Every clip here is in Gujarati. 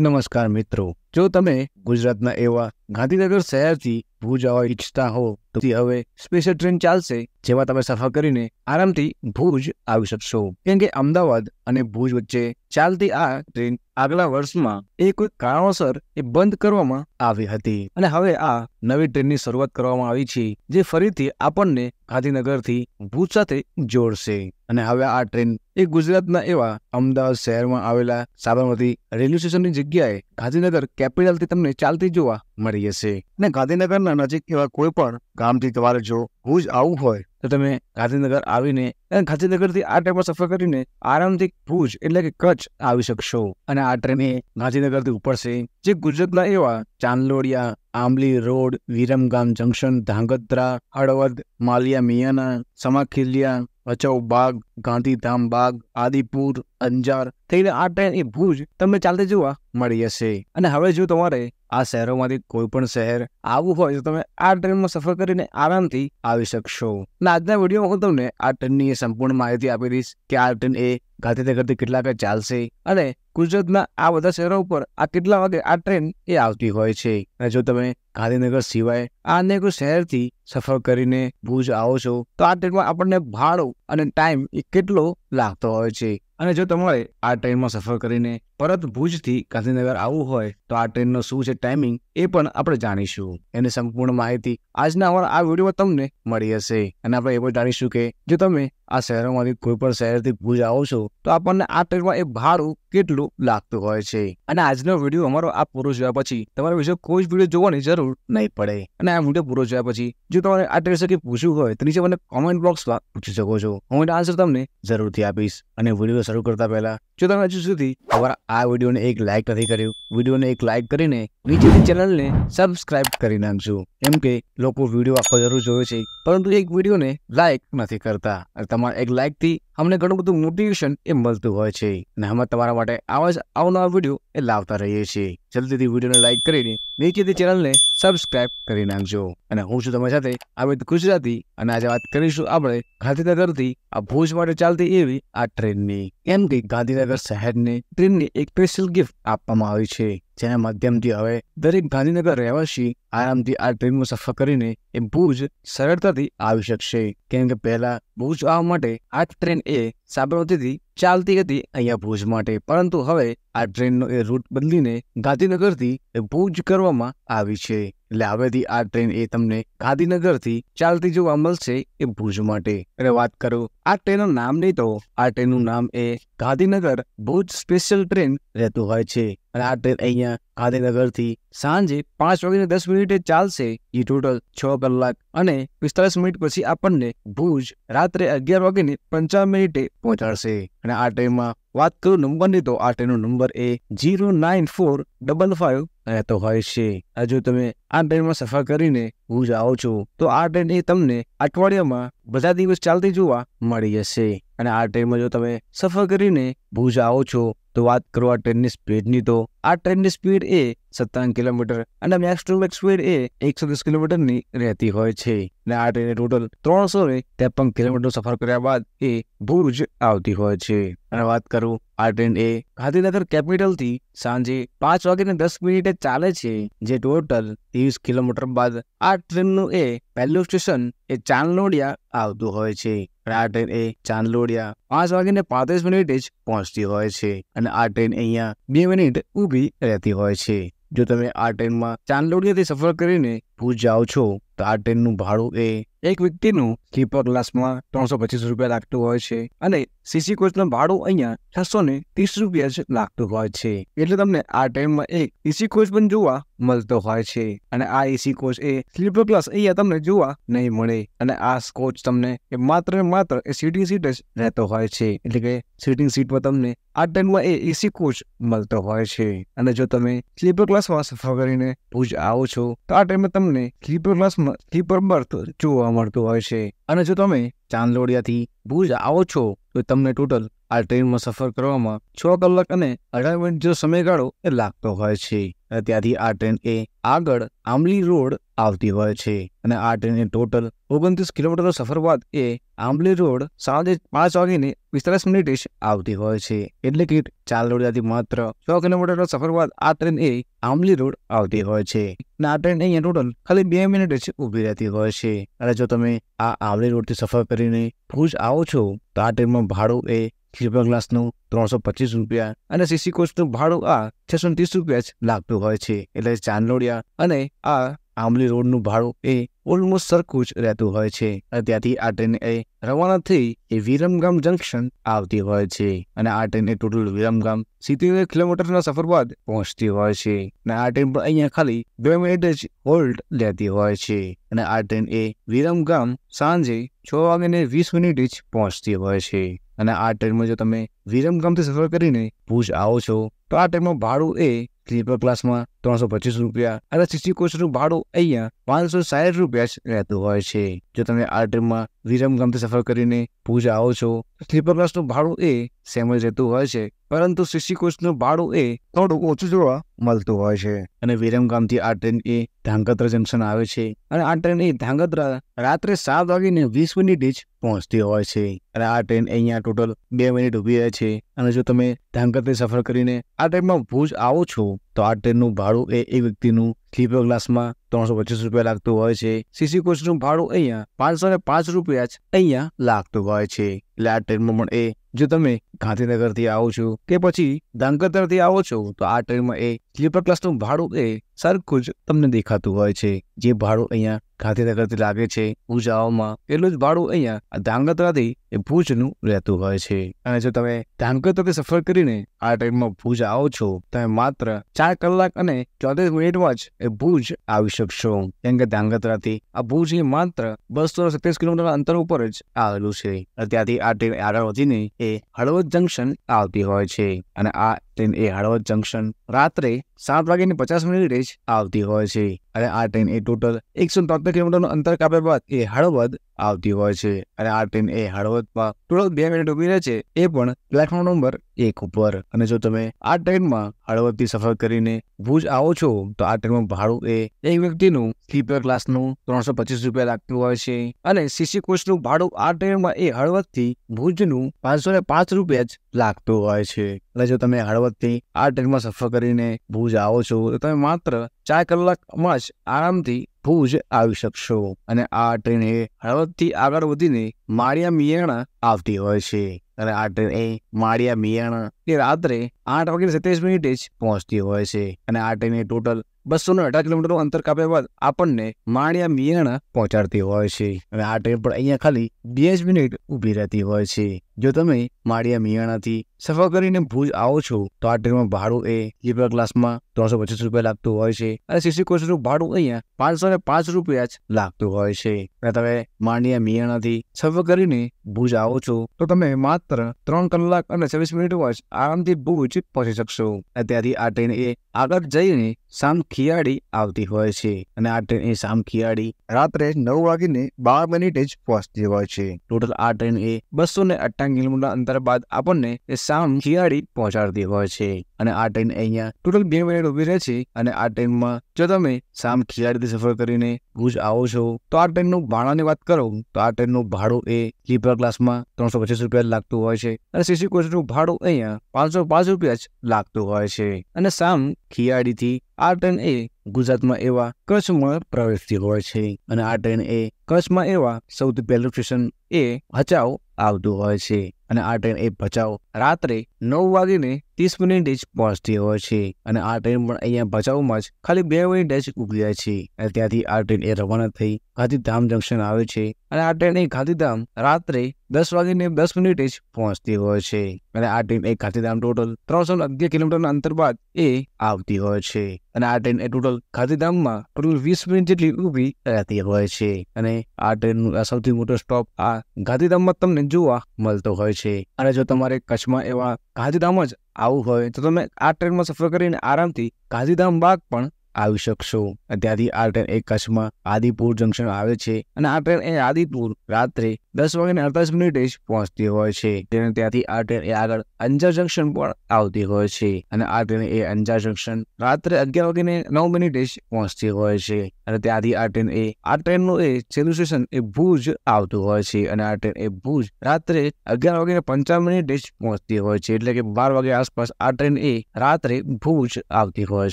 નમસ્કાર મિત્રો જો તમે ગુજરાતના એવા ગાંધીનગર શહેરથી ભુજ આવવા ઈચ્છતા હો તો હવે સ્પેશિયલ ટ્રેન ચાલશે જેમાં તમે સફર કરીને આરામથી ભુજ આવી શકશો કેમ કે અમદાવાદ અને ભુજ વચ્ચે ચાલતી આ ટ્રેન આગલા વર્ષમાં એ કોઈ કારણોસર એ બંધ કરવામાં આવી હતી અને હવે આ નવી ટ્રેનની શરૂઆત કરવામાં આવી છે જે ફરીથી આપણને ગાંધીનગરથી ભુજ સાથે જોડશે અને હવે આ ટ્રેન એ ગુજરાતના એવા અમદાવાદ શહેરમાં આવેલા સાબરમતી રેલવે સ્ટેશનની જગ્યાએ ગાંધીનગર કેપિટલથી તમને ચાલતી જોવા મળી જશે અને ગાંધીનગરના નજીક એવા કોઈ પણ ગામથી તમારે જો ભુજ આવવું હોય તો તમે ગાંધીનગર આવીને ગાંધીનગરથી આ ટ્રેનમાં સફર કરીને આરામથી ભુજ એટલે કે કચ્છ આવી શકશો અને આ ટ્રેન એ ગાંધીનગરથી ઉપડશે જે ગુજરાતના એવા ચાંદલોડિયા આંબલી રોડ વિરમગામ જંકશન ધાંગધ્રા હળવદ માલિયા મિયાના સમાખીલિયા ભચાઉ બાગ ગાંધીધામ બાગ આદિપુર અંજાર થઈને આ ટ્રેન એ ભુજ તમને ચાલતી જોવા મળી હશે અને હવે જો તમારે આ શહેરોમાંથી કોઈ પણ શહેર આવવું હોય તો તમે આ ટ્રેનમાં સફર કરીને આરામથી આવી શકશો અને આજના વિડીયોમાં હું તમને આ ટ્રેનની સંપૂર્ણ માહિતી આપી દઈશ કે આ ટ્રેન એ ગાંધીનગરથી કેટલા વાગે ચાલશે અને ગુજરાતના આ બધા શહેરો ઉપર આ કેટલા વાગે આ ટ્રેન એ આવતી હોય છે અને જો તમે ગાંધીનગર સિવાય આ અનેક શહેરથી સફર કરીને ભુજ આવો છો તો આ ટ્રેનમાં આપણને ભાડું અને ટાઈમ એ કેટલો લાગતો હોય છે અને જો તમારે આ ટ્રેનમાં સફર કરીને પરત ભુજથી ગાંધીનગર આવવું હોય તો આ ટ્રેનનો શું છે ટાઈમિંગ એ પણ આપણે જાણીશું એની સંપૂર્ણ માહિતી આજના અમારા આ વિડીયોમાં તમને મળી હશે અને આપણે એ પણ જાણીશું કે જો તમે આ શહેરોમાંથી કોઈ પણ શહેરથી ભુજ આવો છો તો આપણને આ ટ્રેનમાં એ ભાડું કેટલું લાગતું હોય છે અને આજનો વિડીયો અમારો આ પૂરો જોયા પછી તમારે વિશે કોઈ જ વિડીયો જોવાની જરૂર નહીં પડે અને આ વિડીયો પૂરો જોયા પછી જો તમારે આ ટ્રેન વિશે પૂછવું હોય તો નીચે મને કોમેન્ટ બોક્સમાં પૂછી શકો છો હું એનો આન્સર તમને જરૂરથી આપીશ અને વિડીયો શરૂ કરતા પહેલા જો તમે હજુ સુધી તમારા આ વિડીયોને એક લાઇક નથી કર્યું વિડીયોને એક લાઇક કરીને નીચેની ચેનલને સબસ્ક્રાઇબ કરી નાખજો એમ કે લોકો વિડીયો આખો જરૂર જોવે છે પરંતુ એક વિડીયોને લાઇક નથી કરતા અને আমার এক লাইক দিই અમને ઘણું બધું મોટિવેશન એ મળતું હોય છે અને અમે તમારા માટે આવા જ આવનાર વિડીયો એ લાવતા રહીએ છીએ જલ્દીથી વિડીયોને લાઇક કરીને નીચેથી ચેનલને સબસ્ક્રાઇબ કરી નાખજો અને હું છું તમારી સાથે અમિત ગુજરાતી અને આજે વાત કરીશું આપણે ગાંધીનગરથી આ ભુજ માટે ચાલતી એવી આ ટ્રેનની એમ કે ગાંધીનગર શહેરને ટ્રેનની એક સ્પેશિયલ ગિફ્ટ આપવામાં આવી છે જેના માધ્યમથી હવે દરેક ગાંધીનગર રહેવાસી આરામથી આ ટ્રેનમાં સફર કરીને એ ભુજ સરળતાથી આવી શકશે કેમ કે પહેલા ભુજ આવવા માટે આ ટ્રેન E સાબરમતીથી ચાલતી હતી અહીંયા ભુજ માટે પરંતુ હવે આ ટ્રેનનો એ રૂટ બદલીને ગાંધીનગરથી ભુજ કરવામાં આવી છે એટલે હવેથી આ ટ્રેન એ તમને ગાંધીનગરથી ચાલતી જોવા મળશે એ ભુજ માટે અને વાત કરો આ ટ્રેનનું નામ નહીં તો આ ટ્રેનનું નામ એ ગાંધીનગર ભુજ સ્પેશિયલ ટ્રેન રહેતું હોય છે અને આ ટ્રેન અહીંયા ગાંધીનગરથી સાંજે પાંચ વાગીને દસ મિનિટે ચાલશે એ ટોટલ છ કલાક અને પિસ્તાલીસ મિનિટ પછી આપણને ભુજ રાત્રે અગિયાર વાગીને પંચાવન મિનિટે પહોંચાડશે અને આ ટ્રેનમાં વાત કરું નંબરની તો આ ટ્રેનનો નંબર એ zero nine four double five રહેતો હોય છે હજુ તમે આ ટ્રેનમાં સફર કરીને હું જાઓ છો તો આ ટ્રેન એ તમને અઠવાડિયામાં બધા દિવસ ચાલતી જોવા મળી જશે અને આ ટ્રેનમાં જો તમે સફર કરીને ભુજ આવો છો તો વાત કરો આ ટ્રેનની સ્પીડની તો આ ટ્રેનની સ્પીડ એ સત્તાવન કિલોમીટર અને મેક્સ ટુ સ્પીડ એ એકસો દસ કિલોમીટરની રહેતી હોય છે અને આ ટ્રેને ટોટલ ત્રણસો ને ત્રેપન કિલોમીટર સફર કર્યા બાદ એ ભુજ આવતી હોય છે અને વાત કરું આ ટ્રેન એ ગાંધીનગર કેપિટલથી સાંજે પાંચ વાગ્યાને દસ મિનિટે ચાલે છે જે ટોટલ ત્રીસ કિલોમીટર બાદ આ ટ્રેનનું એ પહેલું સ્ટેશન એ ચાંદલોડિયા આવતું હોય છે આ ટ્રેન એ ચાંદલોડિયા પાંચ વાગ્યાને પાંત્રીસ મિનિટે જ પહોંચતી હોય છે અને આ ટ્રેન અહીંયા બે મિનિટ ઊભી રહેતી હોય છે જો તમે આ ટ્રેનમાં ચાંદલોડિયાથી સફર કરીને ભુજ જાઓ છો તો આ ટ્રેનનું ભાડું એ એક વ્યક્તિનું સ્લીપર ક્લાસમાં ત્રણસો પચીસ રૂપિયા લાગતું હોય છે અને સીસી કોચનું ભાડું અહીંયા છસો ને ત્રીસ રૂપિયા જ લાગતું હોય છે એટલે તમને આ ટાઈમમાં એક એસી e કોચ પણ જોવા મળતો હોય છે અને આ એસી e કોચ એ સ્લીપર ક્લાસ અહીંયા તમને જોવા નહીં મળે અને આ કોચ તમને એ માત્ર માત્ર એ સીટિંગ સીટ જ રહેતો હોય છે એટલે કે સીટિંગ સીટમાં તમને આ ટાઈમમાં એ એસી e કોચ મળતો હોય છે અને જો તમે સ્લીપર ક્લાસમાં સફર કરીને ભુજ આવો છો તો આ ટાઈમે તમને તમને સ્લીપર ક્લાસમાં બર્થ જોવા મળતું હોય છે અને જો તમે ચાંદલોડિયાથી ભુજ આવો છો તો તમને ટોટલ આ ટ્રેનમાં સફર કરવામાં છ કલાક અને અઢાર મિનિટ જો સમયગાળો એ લાગતો હોય છે અને ત્યાંથી આ ટ્રેન એ આગળ આંબલી રોડ આવતી હોય છે અને આ ટ્રેનની ટોટલ ઓગણત્રીસ કિલોમીટરનો સફર બાદ એ આંબલી રોડ સાંજે પાંચ વાગીને પિસ્તાલીસ મિનિટે જ આવતી હોય છે એટલે કે ચાલોડિયાથી માત્ર છ કિલોમીટરનો સફર બાદ આ ટ્રેન એ આંબલી રોડ આવતી હોય છે અને આ ટ્રેન અહીંયા ટોટલ ખાલી બે મિનિટે જ ઊભી રહેતી હોય છે અને જો તમે આ આંબલી રોડથી સફર કરીને ભુજ આવો છો તો આ ટ્રેનમાં ભાડું એ સ્લીપર ગ્લાસનું ત્રણસો પચીસ રૂપિયા અને સીસી કોચનું ભાડું આ છસો ત્રીસ રૂપિયા જ લાગતું હોય છે એટલે ચાંદલોડિયા અને આ આમલી રોડનું ભાડું એ ઓલમોસ્ટ સરખું જ રહેતું હોય છે અને ત્યાંથી આ ટ્રેન એ રવાના થઈ એ વિરમગામ જંકશન આવતી હોય છે અને આ ટ્રેન એ ટોટલ વિરમગામ સિત્તેર કિલોમીટરના સફર બાદ પહોંચતી હોય છે અને આ ટ્રેન પણ અહીંયા ખાલી બે મિનિટ જ હોલ્ડ લેતી હોય છે અને આ ટ્રેન એ વિરમગામ સાંજે છ વાગ્યાને વીસ મિનિટ જ પહોંચતી હોય છે અને આ ટ્રેનમાં જો તમે વિરમગામથી સફર કરીને ભુજ આવો છો તો આ ટ્રેનમાં ભાડું એ સ્લીપર ક્લાસમાં ત્રણસો પચીસ રૂપિયા અને સીસી કોચનું ભાડું અહીંયા પાંચસો સાઠ રૂપિયા રહેતું હોય છે જો તમે આ ટ્રીપમાં વિરમગામથી સફર કરીને ભુજ આવો છો સ્લીપર ક્લાસનું ભાડું એ સેમ જ રહેતું હોય છે પરંતુ સીસી કોચનું ભાડું એ થોડું ઓછું જોવા મળતું હોય છે અને વિરમગામથી આ ટ્રેન એ ધાંગધ્રા જંકશન આવે છે અને આ ટ્રેન એ ધાંગધ્રા રાત્રે સાત વાગીને વીસ મિનિટે જ પહોંચતી હોય છે અને આ ટ્રેન અહીંયા ટોટલ બે મિનિટ ઊભી રહે છે અને જો તમે ધાંગધ્રાથી સફર કરીને આ ટાઈમમાં ભુજ આવો છો તો આ ટ્રેનનું ભાડું એ એક વ્યક્તિનું સ્લીપર ક્લાસમાં ત્રણસો પચીસ રૂપિયા લાગતું હોય છે સીસી કોચનું ભાડું અહીંયા પાંચસો ને પાંચ રૂપિયા જ અહીંયા લાગતું હોય છે એટલે આ ટ્રેનમાં પણ એ જો તમે ગાંધીનગરથી આવો છો કે પછી ધાંગધ્રથી આવો છો તો આ ટ્રેનમાં એ સ્લીપર ભાડું એ સરખું જ તમને દેખાતું હોય છે જે ભાડું અહીંયા ગાંધીનગરથી લાગે છે ભુજાઓમાં એટલું જ ભાડું અહીંયા ધાંગધ્રાથી એ ભુજનું રહેતું હોય છે અને જો તમે ધાંગધ્રાથી સફર કરીને આ ટ્રેનમાં ભુજ આવો છો તમે માત્ર ચાર કલાક અને ચોત્રીસ મિનિટમાં જ એ ભુજ આવી શકશો કેમ કે ધાંગધ્રાથી આ ભુજ એ માત્ર બસો સત્યાવીસ કિલોમીટર અંતર ઉપર જ આવેલું છે ત્યાંથી આ ટ્રેન આગળ વધીને એ હળવદ જંકશન આવતી હોય છે અને આ ટ્રેન એ હળવદ જંકશન રાત્રે સાત વાગ્યાની પચાસ મિનિટ રેસ આવતી હોય છે અને આ ટ્રેન એ ટોટલ એકસો તોતેર કિલોમીટરનું અંતર કાપ્યા બાદ એ હળવદ આવતી હોય છે અને આ ટ્રેન એ હળવદમાં ટોટલ બે મિનિટ ઊભી રહે છે એ પણ પ્લેટફોર્મ નંબર એક ઉપર અને જો તમે આ ટ્રેનમાં હળવદથી સફર કરીને ભુજ આવો છો તો આ ટ્રેનમાં ભાડું એ એક વ્યક્તિનું સ્લીપર ક્લાસનું ત્રણસો પચીસ રૂપિયા લાગતું હોય છે અને સીસી કોચનું ભાડું આ ટ્રેનમાં એ હળવદથી ભુજનું પાંચસો ને પાંચ રૂપિયા જ લાગતું હોય છે અને જો તમે હળવદથી આ ટ્રેનમાં સફર કરીને ભુજ ભુજ આવો છો તો તમે માત્ર ચાર કલાકમાં જ આરામથી ભુજ આવી શકશો અને આ ટ્રેન એ હળવદથી આગળ વધીને માળિયા મિયાણા આવતી હોય છે અને આ ટ્રેન એ માળિયા મિયાણા કે રાત્રે આઠ વાગે સત્યાવીસ મિનિટે જ પહોંચતી હોય છે અને આ ટ્રેનની ટોટલ બસો ને અઢાર કિલોમીટરનું અંતર કાપ્યા બાદ આપણને માણિયા મિયાણા પહોંચાડતી હોય છે અને આ ટ્રેન પણ અહીંયા ખાલી બે જ મિનિટ ઊભી રહેતી હોય છે જો તમે માળિયા મિયાણાથી સફર કરીને ભુજ આવો છો તો આ ટ્રેનમાં ભાડું એ સ્લીપર ક્લાસમાં ત્રણસો પચીસ રૂપિયા લાગતું હોય છે અને સીસી કોચનું ભાડું અહીંયા પાંચસો ને પાંચ રૂપિયા જ લાગતું હોય છે અને તમે માળિયા મિયાણાથી સફર કરીને ભુજ આવો છો તો તમે માત્ર ત્રણ કલાક અને છવ્વીસ મિનિટમાં જ આ આરામથી બહુ ઉચિત પહોંચી શકશો ત્યાંથી આ ટ્રેન એ આગળ જઈને સામખિયાળી આવતી હોય છે અને આ ટ્રેન એ સામખિયાળી રાત્રે નવ વાગીને બાર મિનિટે જ પહોંચતી હોય છે ટોટલ આ ટ્રેન એ બસો ને અઠ્ઠાવન કિલોમીટર અંતર બાદ આપણને એ સામખિયાળી પહોંચાડતી હોય છે અને આ ટ્રેન અહીંયા ટોટલ બે મિનિટ ઊભી રહે છે અને આ ટ્રેનમાં જો તમે સામખિયાળીથી સફર કરીને ભુજ આવો છો તો આ ટ્રેનનું ભાડાની વાત કરો તો આ ટ્રેનનું ભાડું એ સ્લીપર ક્લાસમાં ત્રણસો પચીસ રૂપિયા લાગતું હોય છે અને સીસી કોચનું ભાડું અહીંયા પાંચસો પાંચ રૂપિયા જ લાગતું હોય છે અને સામ ખિયાડીથી આ ટ્રેન એ ગુજરાતમાં એવા કચ્છમાં પ્રવેશતી હોય છે અને આ ટ્રેન એ કચ્છમાં એવા સૌથી પહેલું સ્ટેશન એ ભચાઉ આવતું હોય છે અને આ ટ્રેન એ ભચાઉ રાત્રે નવ વાગીને ત્રીસ મિનિટે જ પહોંચતી હોય છે અને આ ટ્રેન પણ અહીંયા ભચાઉમાં જ ખાલી બે મિનિટ જ ઉગી જાય છે અને ત્યાંથી આ ટ્રેન એ રવાના થઈ ગાંધીધામ જંકશન આવે છે અને આ ટ્રેન એ ગાંધીધામ રાત્રે દસ વાગીને દસ મિનિટે જ પહોંચતી હોય છે અને આ ટ્રેન એ ગાંધીધામ ટોટલ ત્રણસો અગિયાર કિલોમીટર અંતર બાદ એ આવતી હોય છે અને આ ટ્રેન એ ટોટલ ગાંધીધામમાં ટોટલ વીસ મિનિટ જેટલી ઊભી રહેતી હોય છે અને આ ટ્રેનનું સૌથી મોટો સ્ટોપ આ ગાંધીધામમાં તમને જોવા મળતો હોય છે અને જો તમારે કચ્છમાં એવા ગાંધીધામ જ આવું હોય તો તમે આ ટ્રેનમાં સફર કરીને આરામથી ગાંધીધામ બાગ પણ આવી શકશો ત્યાંથી આ ટ્રેન એક કચ્છમાં આદિપુર જંકશન આવે છે અને આ ટ્રેન એ આદિપુર રાત્રે દસ વાગે અડતાલીસ મિનિટે જ પહોંચતી હોય છે ત્યાંથી આ ટ્રેન એ આગળ અંજાર જંકશન પણ આવતી હોય છે અને આ ટ્રેન એ અંજાર જંકશન રાત્રે અગિયાર વાગ્યાને નવ મિનિટે જ પહોંચતી હોય છે અને ત્યાંથી આ ટ્રેન એ આ ટ્રેનનું એ છેલ્લું સ્ટેશન એ ભુજ આવતું હોય છે અને આ ટ્રેન એ ભુજ રાત્રે અગિયાર વાગે પંચાવન મિનિટે જ પહોંચતી હોય છે એટલે કે બાર વાગે આસપાસ આ ટ્રેન એ રાત્રે ભુજ આવતી હોય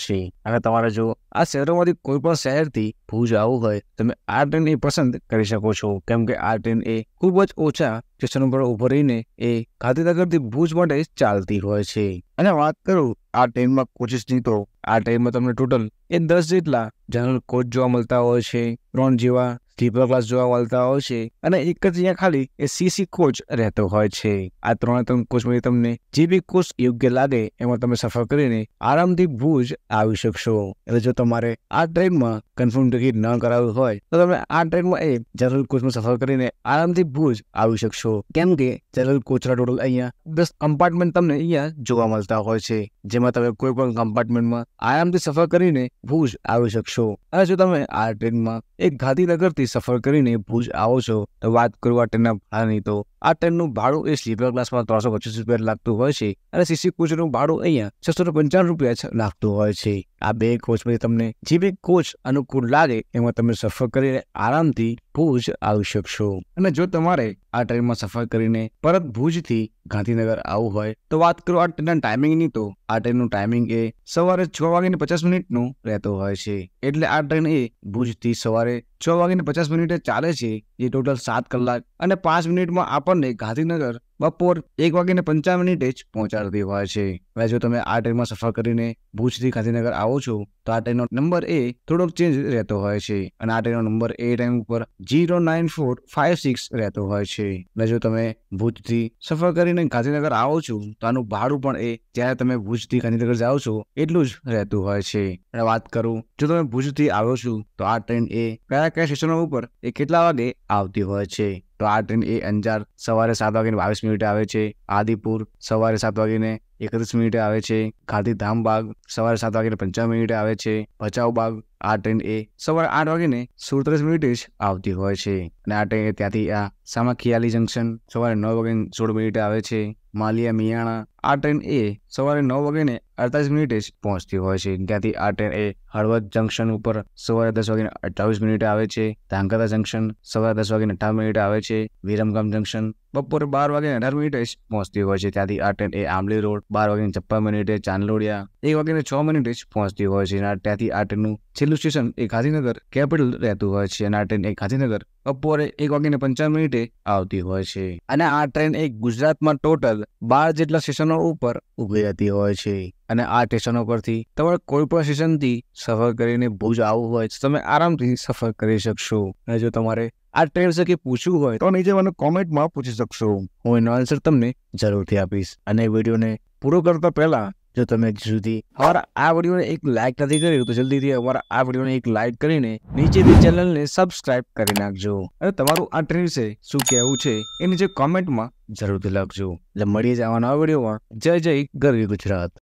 છે અને તમારે જો મિત્રો આ શહેરોમાંથી કોઈ પણ શહેરથી ભુજ આવવું હોય તમે આ ટ્રેનની પસંદ કરી શકો છો કેમ કે આ ટ્રેન એ ખૂબ જ ઓછા સ્ટેશનો પર ઊભો રહીને એ ગાંધીનગરથી ભુજ માટે ચાલતી હોય છે અને વાત કરું આ ટ્રેનમાં કોચિસની તો આ ટ્રેનમાં તમને ટોટલ એ દસ જેટલા જનરલ કોચ જોવા મળતા હોય છે ત્રણ જેવા સ્લીપર ક્લાસ જોવા મળતા હોય છે અને એક જ અહીંયા ખાલી એ સીસી કોચ રહેતો હોય છે આ ત્રણે ત્રણ કોચમાંથી તમને જે બી કોચ યોગ્ય લાગે એમાં તમે સફર કરીને આરામથી ભુજ આવી શકશો એટલે જો તમારે આ ટ્રેનમાં કન્ફર્મ ટિકિટ ન કરાવી હોય તો તમે આ ટ્રેનમાં એ જનરલ કોચમાં સફર કરીને આરામથી ભુજ આવી શકશો કેમ કે જનરલ કોચરા ટોટલ અહીંયા દસ કમ્પાર્ટમેન્ટ તમને અહીંયા જોવા મળતા હોય છે જેમાં તમે કોઈ પણ કમ્પાર્ટમેન્ટમાં આરામથી સફર કરીને ભુજ આવી શકશો અને જો તમે આ ટ્રેનમાં એક ગાંધીનગરથી સફર કરીને ભુજ આવો છો તો વાત કરવા ટ્રેનના ભાડાની તો આ ટ્રેનનું ભાડું એ સ્લીપર ક્લાસમાં ત્રણસો પચીસ રૂપિયા લાગતું હોય છે અને સીસી કોચનું ભાડું અહીંયા છસો પંચાણું રૂપિયા લાગતું હોય છે આ બે કોચમાંથી તમને જે બી કોચ અનુકૂળ લાગે એમાં તમે સફર કરીને આરામથી ભુજ આવી શકશો અને જો તમારે આ ટ્રેનમાં સફર કરીને પરત ભુજથી ગાંધીનગર આવવું હોય તો વાત કરો આ ટ્રેનના ટાઈમિંગની તો આ ટ્રેનનું ટાઈમિંગ એ સવારે છ વાગીને પચાસ મિનિટનું રહેતો હોય છે એટલે આ ટ્રેન એ ભુજથી સવારે છ વાગીને પચાસ મિનિટે ચાલે છે જે ટોટલ સાત કલાક અને પાંચ મિનિટમાં આપણને पर्ने घाँधीनगर બપોર એક વાગીને પંચાવન મિનિટે જ પહોંચાડતી હોય છે હવે જો તમે આ ટ્રેનમાં સફર કરીને ભુજથી ગાંધીનગર આવો છો તો આ ટ્રેનનો નંબર એ થોડોક ચેન્જ રહેતો હોય છે અને આ ટ્રેનનો નંબર એ ટાઈમ ઉપર zero nine four five six રહેતો હોય છે અને જો તમે ભુજથી સફર કરીને ગાંધીનગર આવો છો તો આનું ભાડું પણ એ જ્યારે તમે ભુજથી ગાંધીનગર જાઓ છો એટલું જ રહેતું હોય છે અને વાત કરું જો તમે ભુજથી આવો છો તો આ ટ્રેન એ કયા કયા સ્ટેશનો ઉપર એ કેટલા વાગે આવતી હોય છે તો આ ટ્રેન એ અંજાર સવારે સાત વાગે બાવીસ મિનિટે આવે છે આદિપુર સવારે સાત વાગીને એકત્રીસ મિનિટે આવે છે ગાંધીધામ બાગ સવારે સાત વાગીને પંચાવન મિનિટે આવે છે ભચાઉ બાગ આ ટ્રેન એ સવારે આઠ વાગીને સુડત્રીસ મિનિટે જ આવતી હોય છે અને આ ટ્રેન ત્યાંથી આ સામાખિયાલી જંકશન સવારે નવ વાગીને સોળ મિનિટે આવે છે માલિયા મિયાણા આ ટ્રેન એ સવારે નવ વાગીને અડતાલીસ મિનિટે જ પહોંચતી હોય છે ત્યાંથી આ ટ્રેન એ હળવદ જંકશન ઉપર સવારે દસ વાગીને અઠ્ઠાવીસ મિનિટે આવે છે ધાંગધ્રા જંકશન સવારે દસ વાગીને અઠાર મિનિટે આવે છે વિરમગામ જંકશન બપોરે બાર વાગે અઢાર મિનિટે જ પહોંચતી હોય છે ત્યાંથી આ ટ્રેન એ આંબલી રોડ બાર વાગીને છપ્પન મિનિટે ચાંદલોડિયા એક વાગીને છ મિનિટે જ પહોંચતી હોય છે ત્યાંથી આ ટ્રેનનું છેલ્લું સ્ટેશન એ ગાંધીનગર કેપિટલ રહેતું હોય છે અને આ ટ્રેન એ ગાંધીનગર બપોરે એક વાગીને પંચાવન મિનિટે આવતી હોય છે અને આ ટ્રેન એ ગુજરાતમાં ટોટલ બાર જેટલા સ્ટેશનો ઉપર ઉભી રહેતી હોય છે અને આ સ્ટેશનો પરથી તમારે કોઈ પણ સ્ટેશનથી સફર કરીને ભુજ આવવું હોય તો તમે આરામથી સફર કરી શકશો અને જો તમારે આ ટ્રેન શકે પૂછવું હોય તો નીચે મને કોમેન્ટમાં પૂછી શકશો હું એનો આન્સર તમને જરૂરથી આપીશ અને વિડીયોને પૂરો કરતા પહેલા જો તમે સુધી અમારા આ વિડીયોને એક લાઇક નથી કર્યું તો જલ્દીથી અમારા આ વિડીયોને એક લાઇક કરીને નીચેની ચેનલને સબસ્ક્રાઇબ કરી નાખજો અને તમારું આ ટ્રેન વિશે શું કહેવું છે એ નીચે કોમેન્ટમાં જરૂરથી લખજો એટલે મળીએ જ આવા વિડીયોમાં જય જય ગરવી ગુજરાત